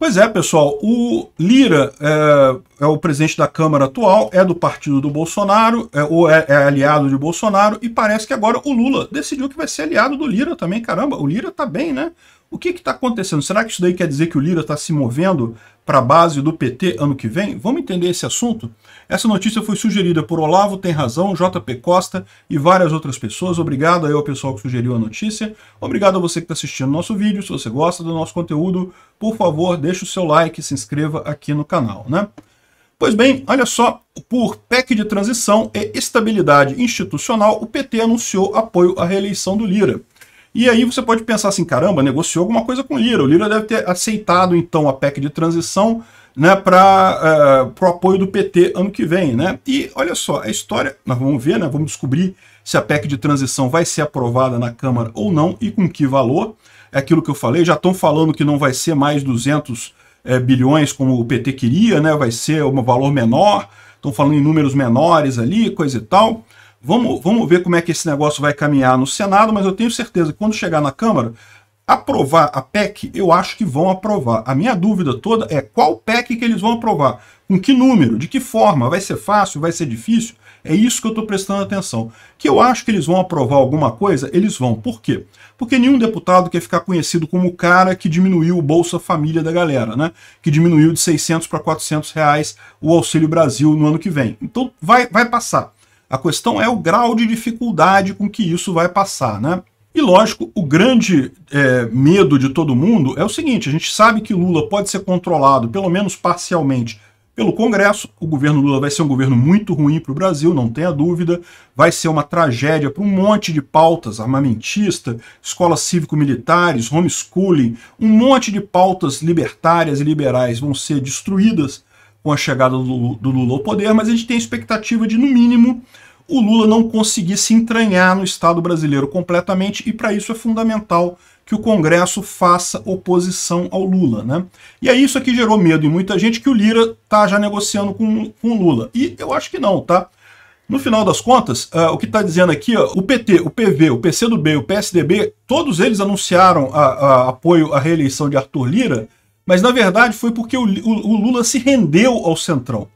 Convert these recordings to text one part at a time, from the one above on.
Pois é, pessoal, o Lira é, é, o presidente da Câmara atual, é do partido do Bolsonaro, é, ou é, é, aliado de Bolsonaro, e parece que agora o Lula decidiu que vai ser aliado do Lira também. Caramba, o Lira tá bem, né? O que está acontecendo? Será que isso daí quer dizer que o Lira está se movendo para a base do PT ano que vem? Vamos entender esse assunto? Essa notícia foi sugerida por Olavo Tem Razão, JP Costa e várias outras pessoas. Obrigado aí ao pessoal que sugeriu a notícia. Obrigado a você que está assistindo nosso vídeo. Se você gosta do nosso conteúdo, por favor, deixe o seu like e se inscreva aqui no canal, né? Pois bem, olha só, por PEC de transição e estabilidade institucional, o PT anunciou apoio à reeleição do Lira. E aí você pode pensar assim, caramba, negociou alguma coisa com o Lira. O Lira deve ter aceitado então a PEC de transição né, para uh, eh, o apoio do PT ano que vem. Né? E olha só, a história, nós vamos ver, né, vamos descobrir se a PEC de transição vai ser aprovada na Câmara ou não e com que valor. É aquilo que eu falei, já estão falando que não vai ser mais 200 é, eh, bilhões como o PT queria, né? vai ser um valor menor, estão falando em números menores ali, coisa e tal. Vamos, vamos ver como é que esse negócio vai caminhar no Senado, mas eu tenho certeza que quando chegar na Câmara, aprovar a PEC, eu acho que vão aprovar. A minha dúvida toda é qual PEC que eles vão aprovar, com que número, de que forma, vai ser fácil, vai ser difícil? É isso que eu estou prestando atenção. Que eu acho que eles vão aprovar alguma coisa, eles vão. Por quê? Porque nenhum deputado quer ficar conhecido como o cara que diminuiu o Bolsa Família da galera, né? Que diminuiu de 600 para 400 reais o Auxílio Brasil no ano que vem. Então vai, vai passar. A questão é o grau de dificuldade com que isso vai passar, né? E lógico, o grande é, medo de todo mundo é o seguinte: a gente sabe que Lula pode ser controlado, pelo menos parcialmente, pelo Congresso. O governo Lula vai ser um governo muito ruim para o Brasil, não tenha dúvida. Vai ser uma tragédia para um monte de pautas: armamentista, escolas cívico-militares, homeschooling, um monte de pautas libertárias e liberais vão ser destruídas com a chegada do, Lula ao poder, mas a gente tem a expectativa de, no mínimo, o Lula não conseguir se entranhar no Estado brasileiro completamente, e para isso é fundamental que o Congresso faça oposição ao Lula. Né? E é isso aqui gerou medo em muita gente que o Lira tá já negociando com, com o Lula. E eu acho que não, tá? No final das contas, uh, o que está dizendo aqui, ó, o PT, o PV, o PCdoB, o PSDB, todos eles anunciaram a, ah, a ah, apoio à reeleição de Arthur Lira, mas na verdade foi porque o, o, o Lula se rendeu ao Centrão.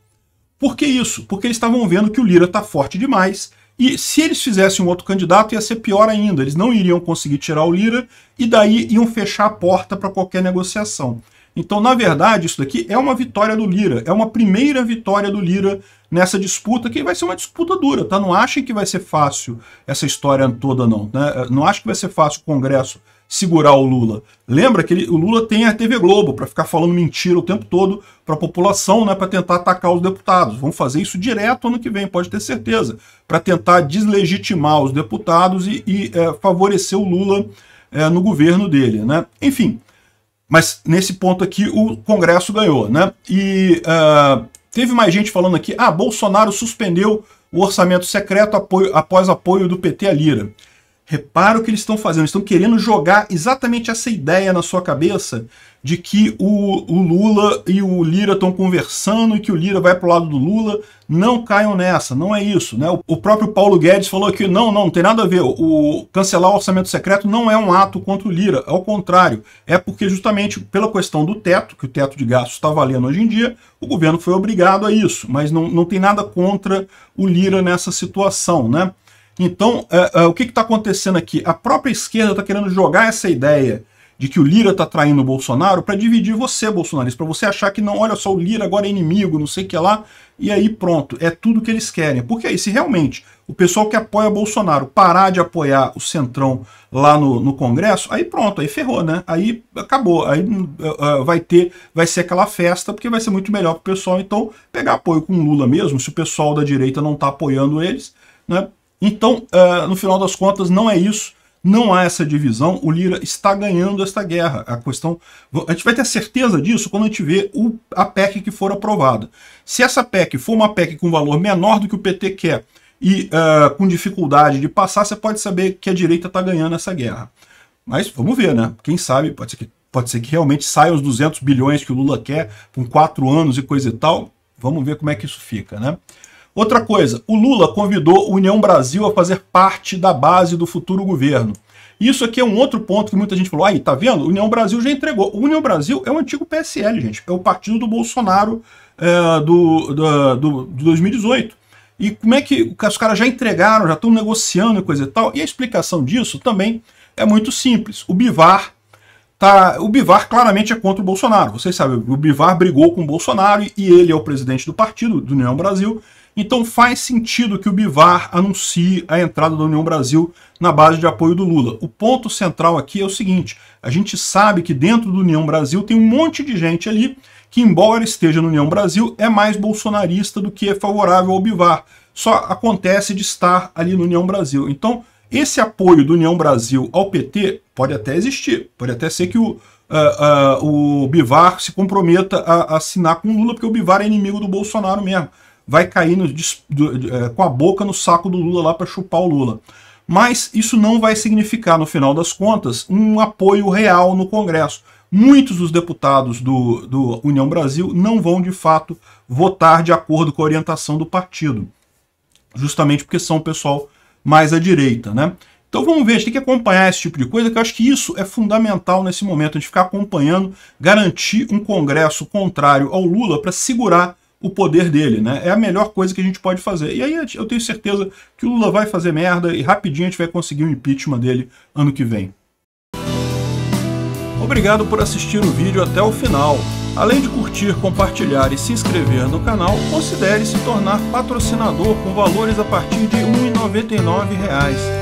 Por que isso? Porque eles estavam vendo que o Lira está forte demais e se eles fizessem um outro candidato ia ser pior ainda. Eles não iriam conseguir tirar o Lira e daí iam fechar a porta para qualquer negociação. Então, na verdade, isso daqui é uma vitória do Lira, é uma primeira vitória do Lira nessa disputa, que vai ser uma disputa dura, tá? Não achem que vai ser fácil essa história toda, não. Né? Não acho que vai ser fácil o Congresso segurar o Lula. Lembra que ele, o Lula tem a TV Globo para ficar falando mentira o tempo todo para a população, né, para tentar atacar os deputados. Vão fazer isso direto ano que vem, pode ter certeza, para tentar deslegitimar os deputados e, e é, favorecer o Lula é, no governo dele. Né? Enfim, mas nesse ponto aqui o Congresso ganhou. Né? E uh, teve mais gente falando aqui, ah, Bolsonaro suspendeu o orçamento secreto apoio, após apoio do PT à Lira. Repara o que eles estão fazendo. Eles estão querendo jogar exatamente essa ideia na sua cabeça de que o, o Lula e o Lira estão conversando e que o Lira vai para o lado do Lula. Não caiam nessa, não é isso. Né? O, o próprio Paulo Guedes falou que não, não, não tem nada a ver. O, cancelar o orçamento secreto não é um ato contra o Lira, ao contrário. É porque justamente pela questão do teto, que o teto de gastos está valendo hoje em dia, o governo foi obrigado a isso, mas não, não tem nada contra o Lira nessa situação. Né? Então, é, é, o que está acontecendo aqui? A própria esquerda está querendo jogar essa ideia de que o Lira está traindo o Bolsonaro para dividir você, bolsonarista, para você achar que não, olha só, o Lira agora é inimigo, não sei o que lá, e aí pronto, é tudo que eles querem. Porque aí, se realmente o pessoal que apoia Bolsonaro parar de apoiar o Centrão lá no, no Congresso, aí pronto, aí ferrou, né? Aí acabou, aí uh, vai ter, vai ser aquela festa, porque vai ser muito melhor para o pessoal, então, pegar apoio com Lula mesmo, se o pessoal da direita não está apoiando eles, né? Então, uh, no final das contas, não é isso. Não há essa divisão, o Lira está ganhando esta guerra. A questão, a gente vai ter certeza disso quando a gente vê o, a PEC que for aprovada. Se essa PEC for uma PEC com valor menor do que o PT quer e uh, com dificuldade de passar, você pode saber que a direita está ganhando essa guerra. Mas vamos ver, né? Quem sabe, pode ser que, pode ser que realmente saiam os 200 bilhões que o Lula quer com quatro anos e coisa e tal. Vamos ver como é que isso fica, né? Outra coisa, o Lula convidou a União Brasil a fazer parte da base do futuro governo. Isso aqui é um outro ponto que muita gente falou, aí, tá vendo? União Brasil já entregou. O União Brasil é o antigo PSL, gente. É o partido do Bolsonaro é, do, do, do, 2018. E como é que os caras já entregaram, já estão negociando e coisa e tal? E a explicação disso também é muito simples. O Bivar tá, o Bivar claramente é contra o Bolsonaro. Vocês sabem, o Bivar brigou com o Bolsonaro e ele é o presidente do partido do União Brasil então faz sentido que o Bivar anuncie a entrada da União Brasil na base de apoio do Lula. O ponto central aqui é o seguinte: a gente sabe que dentro do União Brasil tem um monte de gente ali que, embora esteja no União Brasil, é mais bolsonarista do que é favorável ao Bivar. Só acontece de estar ali no União Brasil. Então, esse apoio do União Brasil ao PT pode até existir, pode até ser que o, uh, uh, o Bivar se comprometa a, a assinar com o Lula, porque o Bivar é inimigo do Bolsonaro mesmo vai cair no, é, com a boca no saco do Lula lá para chupar o Lula. Mas isso não vai significar, no final das contas, um apoio real no Congresso. Muitos dos deputados do, do União Brasil não vão, de fato, votar de acordo com a orientação do partido. Justamente porque são o pessoal mais à direita, né? Então vamos ver, a gente tem que acompanhar esse tipo de coisa, que eu acho que isso é fundamental nesse momento, a gente ficar acompanhando, garantir um congresso contrário ao Lula para segurar o poder dele, né? É a melhor coisa que a gente pode fazer. E aí eu tenho certeza que o Lula vai fazer merda e rapidinho a gente vai conseguir o impeachment dele ano que vem. Obrigado por assistir o vídeo até o final. Além de curtir, compartilhar e se inscrever no canal, considere se tornar patrocinador com valores a partir de R$ 1,99